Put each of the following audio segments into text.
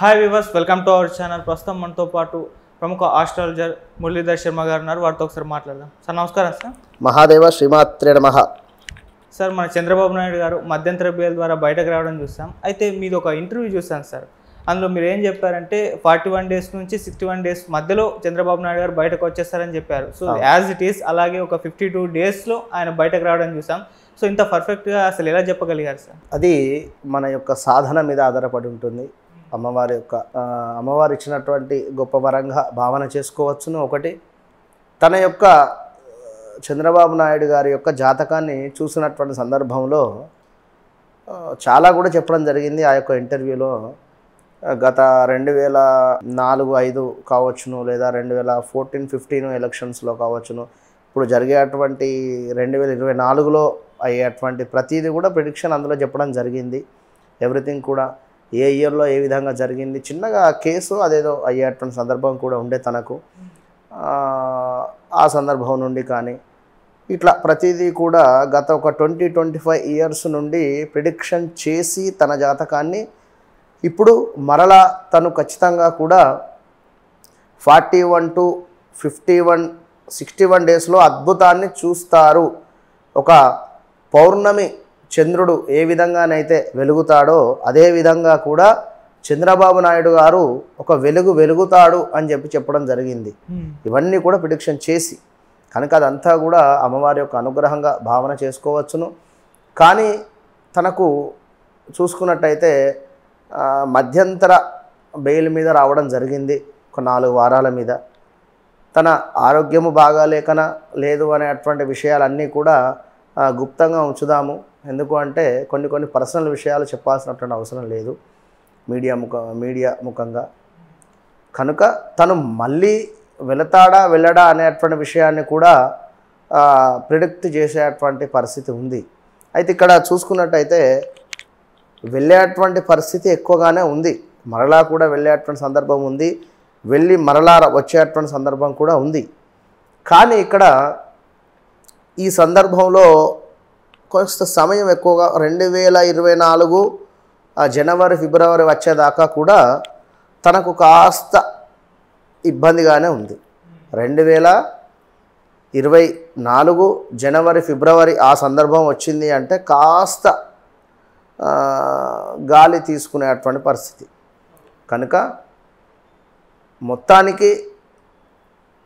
Hi viewers welcome to our channel ప్రస్తుతం మనతో పాటు ప్రముఖ ఆస్ట్రాలజర్ మురళీధర్ శర్మ గారు ఉన్నారు వారితో ఒకసారి మాట్లాడదాం సార్ నమస్కారం సార్ మహాదేవ శ్రీమాత్రే మహా సార్ మన చంద్రబాబు నాయుడు గారు మధ్యంతర బిల్ ద్వారా బయటకు రావడం చూస్తాం అయితే మీది ఒక ఇంటర్వ్యూ చూసాను సార్ అందులో మీరు ఏం చెప్పారంటే ఫార్టీ వన్ డేస్ నుంచి సిక్స్టీ వన్ డేస్ మధ్యలో చంద్రబాబు నాయుడు గారు బయటకు వచ్చేస్తారని చెప్పారు సో యాజ్ ఇట్ ఈస్ అలాగే ఒక ఫిఫ్టీ టూ డేస్లో ఆయన బయటకు రావడం చూసాం సో ఇంత పర్ఫెక్ట్గా అసలు ఎలా చెప్పగలిగారు సార్ అది మన యొక్క సాధన మీద ఆధారపడి ఉంటుంది అమ్మవారి యొక్క అమ్మవారు ఇచ్చినటువంటి గొప్ప వరంగా భావన చేసుకోవచ్చును ఒకటి తన యొక్క చంద్రబాబు నాయుడు గారి యొక్క జాతకాన్ని చూసినటువంటి సందర్భంలో చాలా కూడా చెప్పడం జరిగింది ఆ యొక్క ఇంటర్వ్యూలో గత రెండు వేల నాలుగు ఐదు కావచ్చును లేదా రెండు వేల ఫోర్టీన్ ఫిఫ్టీన్ ఎలక్షన్స్లో కావచ్చును ఇప్పుడు జరిగేటువంటి రెండు వేల ఇరవై నాలుగులో అయ్యేటువంటి ప్రతిదీ కూడా ప్రిడిక్షన్ అందులో చెప్పడం జరిగింది ఎవ్రీథింగ్ కూడా ఏ ఇయర్లో ఏ విధంగా జరిగింది చిన్నగా కేసు అదేదో అయ్యేటువంటి సందర్భం కూడా ఉండే తనకు ఆ సందర్భం నుండి కానీ ఇట్లా ప్రతిదీ కూడా గత ఒక ట్వంటీ ట్వంటీ ఫైవ్ ఇయర్స్ నుండి ప్రిడిక్షన్ చేసి తన జాతకాన్ని ఇప్పుడు మరలా తను ఖచ్చితంగా కూడా forty one to fifty one sixty one డేస్లో అద్భుతాన్ని చూస్తారు ఒక పౌర్ణమి చంద్రుడు ఏ విధంగానైతే వెలుగుతాడో అదే విధంగా కూడా చంద్రబాబు నాయుడు గారు ఒక వెలుగు వెలుగుతాడు అని చెప్పి చెప్పడం జరిగింది ఇవన్నీ కూడా ప్రిడిక్షన్ చేసి కనుక అదంతా కూడా అమ్మవారి యొక్క అనుగ్రహంగా భావన చేసుకోవచ్చును కానీ తనకు చూసుకున్నట్టయితే మధ్యంతర బెయిల్ మీద రావడం జరిగింది ఒక నాలుగు వారాల మీద తన ఆరోగ్యము బాగాలేకన లేదు అనే అటువంటి విషయాలన్నీ కూడా గుప్తంగా ఉంచుదాము ఎందుకు అంటే కొన్ని కొన్ని పర్సనల్ విషయాలు చెప్పాల్సినటువంటి అవసరం లేదు మీడియా ముఖ మీడియా ముఖంగా కనుక తను మళ్ళీ వెళతాడా వెళ్ళడా అనేటువంటి విషయాన్ని కూడా ప్రిడిక్ట్ చేసేటువంటి పరిస్థితి ఉంది అయితే ఇక్కడ చూసుకున్నట్టయితే వెళ్ళేటువంటి పరిస్థితి ఎక్కువగానే ఉంది మరలా కూడా వెళ్ళేటువంటి సందర్భం ఉంది వెళ్ళి మరలా వచ్చేటువంటి సందర్భం కూడా ఉంది కానీ ఇక్కడ ఈ సందర్భంలో కొంత సమయం ఎక్కువగా రెండు వేల ఇరవై నాలుగు జనవరి ఫిబ్రవరి వచ్చేదాకా కూడా తనకు కాస్త ఇబ్బందిగానే ఉంది రెండు వేల ఇరవై నాలుగు జనవరి ఫిబ్రవరి ఆ సందర్భం వచ్చింది అంటే కాస్త గాలి తీసుకునేటువంటి పరిస్థితి కనుక మొత్తానికి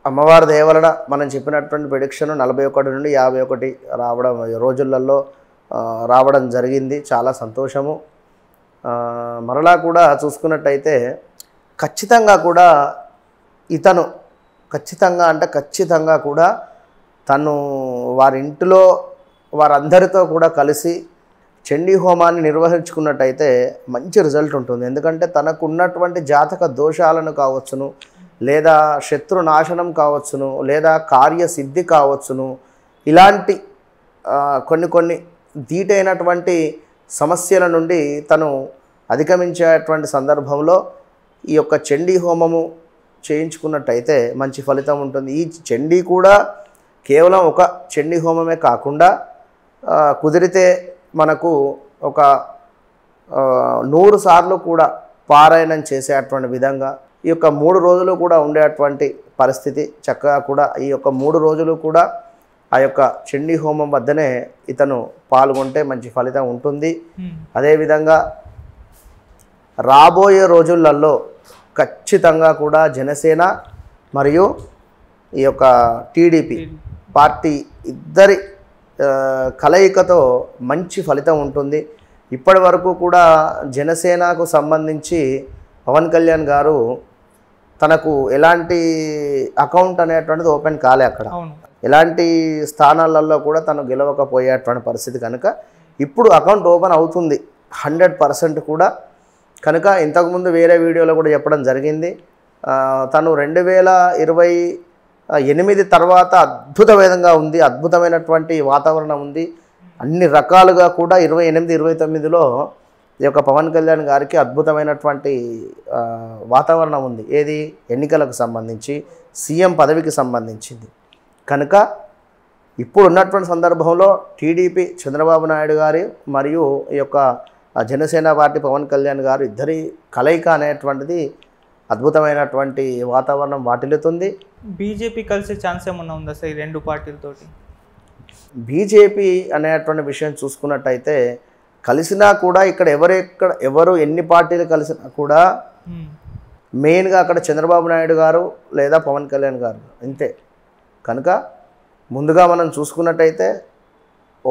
అమ్మవారి దేవలన మనం చెప్పినటువంటి ప్రిడిక్షన్ నలభై ఒకటి నుండి యాభై ఒకటి రావడం రోజులలో రావడం జరిగింది చాలా సంతోషము మరలా కూడా చూసుకున్నట్టయితే ఖచ్చితంగా కూడా ఇతను ఖచ్చితంగా అంటే ఖచ్చితంగా కూడా తను వారింటిలో వారందరితో కూడా కలిసి చండీ హోమాన్ని నిర్వహించుకున్నట్టయితే మంచి రిజల్ట్ ఉంటుంది ఎందుకంటే తనకున్నటువంటి జాతక దోషాలను కావచ్చును లేదా శత్రు నాశనం కావచ్చును లేదా కార్యసిద్ధి కావచ్చును ఇలాంటి కొన్ని కొన్ని ధీటైనటువంటి సమస్యల నుండి తను అధిగమించేటువంటి సందర్భంలో ఈ యొక్క చండీ హోమము చేయించుకున్నట్టయితే మంచి ఫలితం ఉంటుంది ఈ చండీ కూడా కేవలం ఒక చండీ హోమమే కాకుండా కుదిరితే మనకు ఒక నూరు సార్లు కూడా పారాయణం చేసేటువంటి విధంగా ఈ యొక్క మూడు రోజులు కూడా ఉండేటువంటి పరిస్థితి చక్కగా కూడా ఈ యొక్క మూడు రోజులు కూడా ఆ యొక్క చండీ హోమం వద్దనే ఇతను పాల్గొంటే మంచి ఫలితం ఉంటుంది అదేవిధంగా రాబోయే రోజులలో ఖచ్చితంగా కూడా జనసేన మరియు ఈ యొక్క టీడీపీ పార్టీ ఇద్దరి కలయికతో మంచి ఫలితం ఉంటుంది ఇప్పటి వరకు కూడా జనసేనకు సంబంధించి పవన్ కళ్యాణ్ గారు తనకు ఎలాంటి అకౌంట్ అనేటువంటిది ఓపెన్ కాలే అక్కడ ఎలాంటి స్థానాలలో కూడా తను గెలవకపోయేటువంటి పరిస్థితి కనుక ఇప్పుడు అకౌంట్ ఓపెన్ అవుతుంది హండ్రెడ్ పర్సెంట్ కూడా కనుక ఇంతకుముందు వేరే వీడియోలో కూడా చెప్పడం జరిగింది తను రెండు వేల ఇరవై ఎనిమిది తర్వాత అద్భుత విధంగా ఉంది అద్భుతమైనటువంటి వాతావరణం ఉంది అన్ని రకాలుగా కూడా ఇరవై ఎనిమిది ఇరవై తొమ్మిదిలో ఈ యొక్క పవన్ కళ్యాణ్ గారికి అద్భుతమైనటువంటి వాతావరణం ఉంది ఏది ఎన్నికలకు సంబంధించి సీఎం పదవికి సంబంధించింది కనుక ఇప్పుడు ఉన్నటువంటి సందర్భంలో టీడీపీ చంద్రబాబు నాయుడు గారి మరియు ఈ యొక్క జనసేన పార్టీ పవన్ కళ్యాణ్ గారు ఇద్దరి కలయిక అనేటువంటిది అద్భుతమైనటువంటి వాతావరణం వాటిల్లుతుంది బీజేపీ కలిసే ఛాన్స్ ఏమన్నా ఉందా సార్ ఈ రెండు పార్టీలతోటి బీజేపీ అనేటువంటి విషయం చూసుకున్నట్టయితే కలిసినా కూడా ఇక్కడ ఎవరెక్కడ ఎవరు ఎన్ని పార్టీలు కలిసినా కూడా hmm. మెయిన్గా అక్కడ చంద్రబాబు నాయుడు గారు లేదా పవన్ కళ్యాణ్ గారు ఇంతే కనుక ముందుగా మనం చూసుకున్నట్టయితే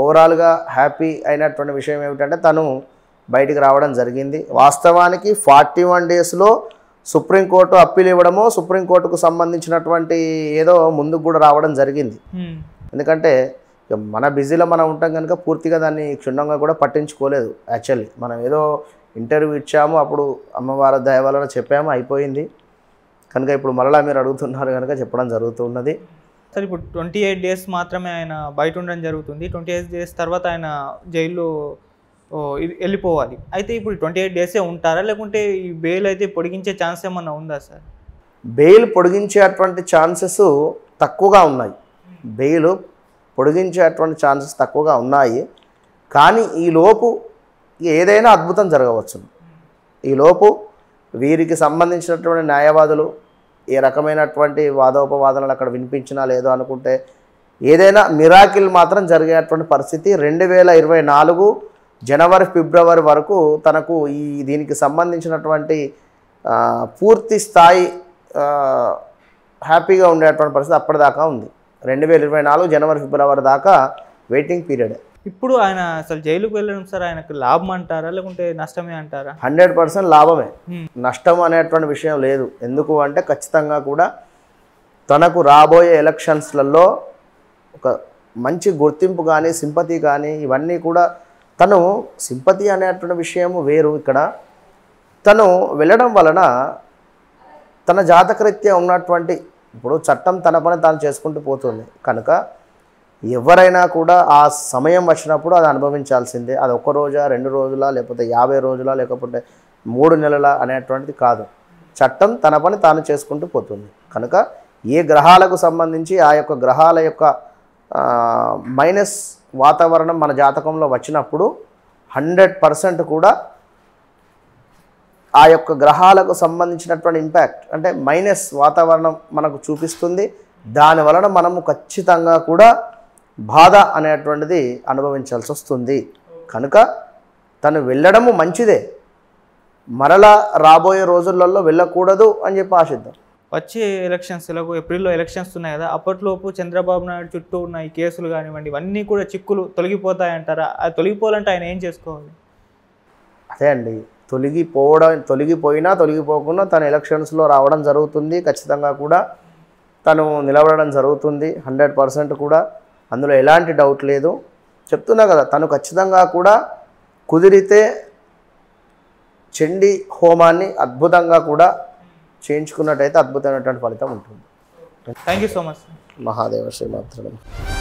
ఓవరాల్గా హ్యాపీ అయినటువంటి విషయం ఏమిటంటే తను బయటికి రావడం జరిగింది వాస్తవానికి ఫార్టీ వన్ డేస్లో సుప్రీంకోర్టు అప్పీల్ ఇవ్వడము సుప్రీంకోర్టుకు సంబంధించినటువంటి ఏదో ముందుకు కూడా రావడం జరిగింది hmm. ఎందుకంటే మన బిజీలో మనం ఉంటాం కనుక పూర్తిగా దాన్ని క్షుణ్ణంగా కూడా పట్టించుకోలేదు యాక్చువల్లీ మనం ఏదో ఇంటర్వ్యూ ఇచ్చాము అప్పుడు అమ్మవారి దయవాలని చెప్పాము అయిపోయింది కనుక ఇప్పుడు మరలా మీరు అడుగుతున్నారు కనుక చెప్పడం జరుగుతున్నది సార్ ఇప్పుడు ట్వంటీ ఎయిట్ డేస్ మాత్రమే ఆయన బయట ఉండడం జరుగుతుంది ట్వంటీ ఎయిట్ డేస్ తర్వాత ఆయన జైల్లో వెళ్ళిపోవాలి అయితే ఇప్పుడు ట్వంటీ ఎయిట్ డేసే ఉంటారా లేకుంటే ఈ బెయిల్ అయితే పొడిగించే ఛాన్స్ ఏమన్నా ఉందా సార్ బెయిల్ పొడిగించేటువంటి ఛాన్సెస్ తక్కువగా ఉన్నాయి బెయిల్ పొడిగించేటువంటి ఛాన్సెస్ తక్కువగా ఉన్నాయి కానీ ఈలోపు ఏదైనా అద్భుతం జరగవచ్చు ఈలోపు వీరికి సంబంధించినటువంటి న్యాయవాదులు ఏ రకమైనటువంటి వాదోపవాదనలు అక్కడ వినిపించినా లేదో అనుకుంటే ఏదైనా మిరాకిల్ మాత్రం జరిగేటువంటి పరిస్థితి రెండు వేల ఇరవై నాలుగు జనవరి ఫిబ్రవరి వరకు తనకు ఈ దీనికి సంబంధించినటువంటి పూర్తి స్థాయి హ్యాపీగా ఉండేటువంటి పరిస్థితి అప్పటిదాకా ఉంది రెండు వేల ఇరవై నాలుగు జనవరి ఫిబ్రవరి దాకా వెయిటింగ్ పీరియడ్ ఇప్పుడు ఆయన అసలు జైలుకు వెళ్ళడం సార్ ఆయనకు లాభం అంటారా లేకుంటే నష్టమే అంటారా హండ్రెడ్ పర్సెంట్ లాభమే నష్టం అనేటువంటి విషయం లేదు ఎందుకు అంటే ఖచ్చితంగా కూడా తనకు రాబోయే ఎలక్షన్స్లలో ఒక మంచి గుర్తింపు కానీ సింపతి కానీ ఇవన్నీ కూడా తను సింపతి అనేటువంటి విషయం వేరు ఇక్కడ తను వెళ్ళడం వలన తన జాతకరీత్యా ఉన్నటువంటి ఇప్పుడు చట్టం తన పని తాను చేసుకుంటూ పోతుంది కనుక ఎవరైనా కూడా ఆ సమయం వచ్చినప్పుడు అది అనుభవించాల్సిందే అది ఒక రోజా రెండు రోజులా లేకపోతే యాభై రోజులా లేకపోతే మూడు నెలల అనేటువంటిది కాదు చట్టం తన పని తాను చేసుకుంటూ పోతుంది కనుక ఏ గ్రహాలకు సంబంధించి ఆ యొక్క గ్రహాల యొక్క మైనస్ వాతావరణం మన జాతకంలో వచ్చినప్పుడు హండ్రెడ్ పర్సెంట్ కూడా ఆ యొక్క గ్రహాలకు సంబంధించినటువంటి ఇంపాక్ట్ అంటే మైనస్ వాతావరణం మనకు చూపిస్తుంది దాని వలన మనము ఖచ్చితంగా కూడా బాధ అనేటువంటిది అనుభవించాల్సి వస్తుంది కనుక తను వెళ్ళడము మంచిదే మరలా రాబోయే రోజులలో వెళ్ళకూడదు అని చెప్పి ఆశిద్దాం వచ్చే ఎలక్షన్స్ ఎలాగో ఏప్రిల్లో ఎలక్షన్స్ ఉన్నాయి కదా అప్పట్లోపు చంద్రబాబు నాయుడు చుట్టూ ఉన్న ఈ కేసులు కానివ్వండి ఇవన్నీ కూడా చిక్కులు తొలగిపోతాయంటారా అది తొలగిపోవాలంటే ఆయన ఏం చేసుకోవాలి అదే అండి తొలగిపోవడం తొలగిపోయినా తొలగిపోకుండా తను ఎలక్షన్స్లో రావడం జరుగుతుంది ఖచ్చితంగా కూడా తను నిలబడడం జరుగుతుంది హండ్రెడ్ పర్సెంట్ కూడా అందులో ఎలాంటి డౌట్ లేదు చెప్తున్నా కదా తను ఖచ్చితంగా కూడా కుదిరితే చెండి హోమాన్ని అద్భుతంగా కూడా చేయించుకున్నట్టయితే అద్భుతమైనటువంటి ఫలితం ఉంటుంది thank you so much Mahadeva శ్రీమాత్రుడు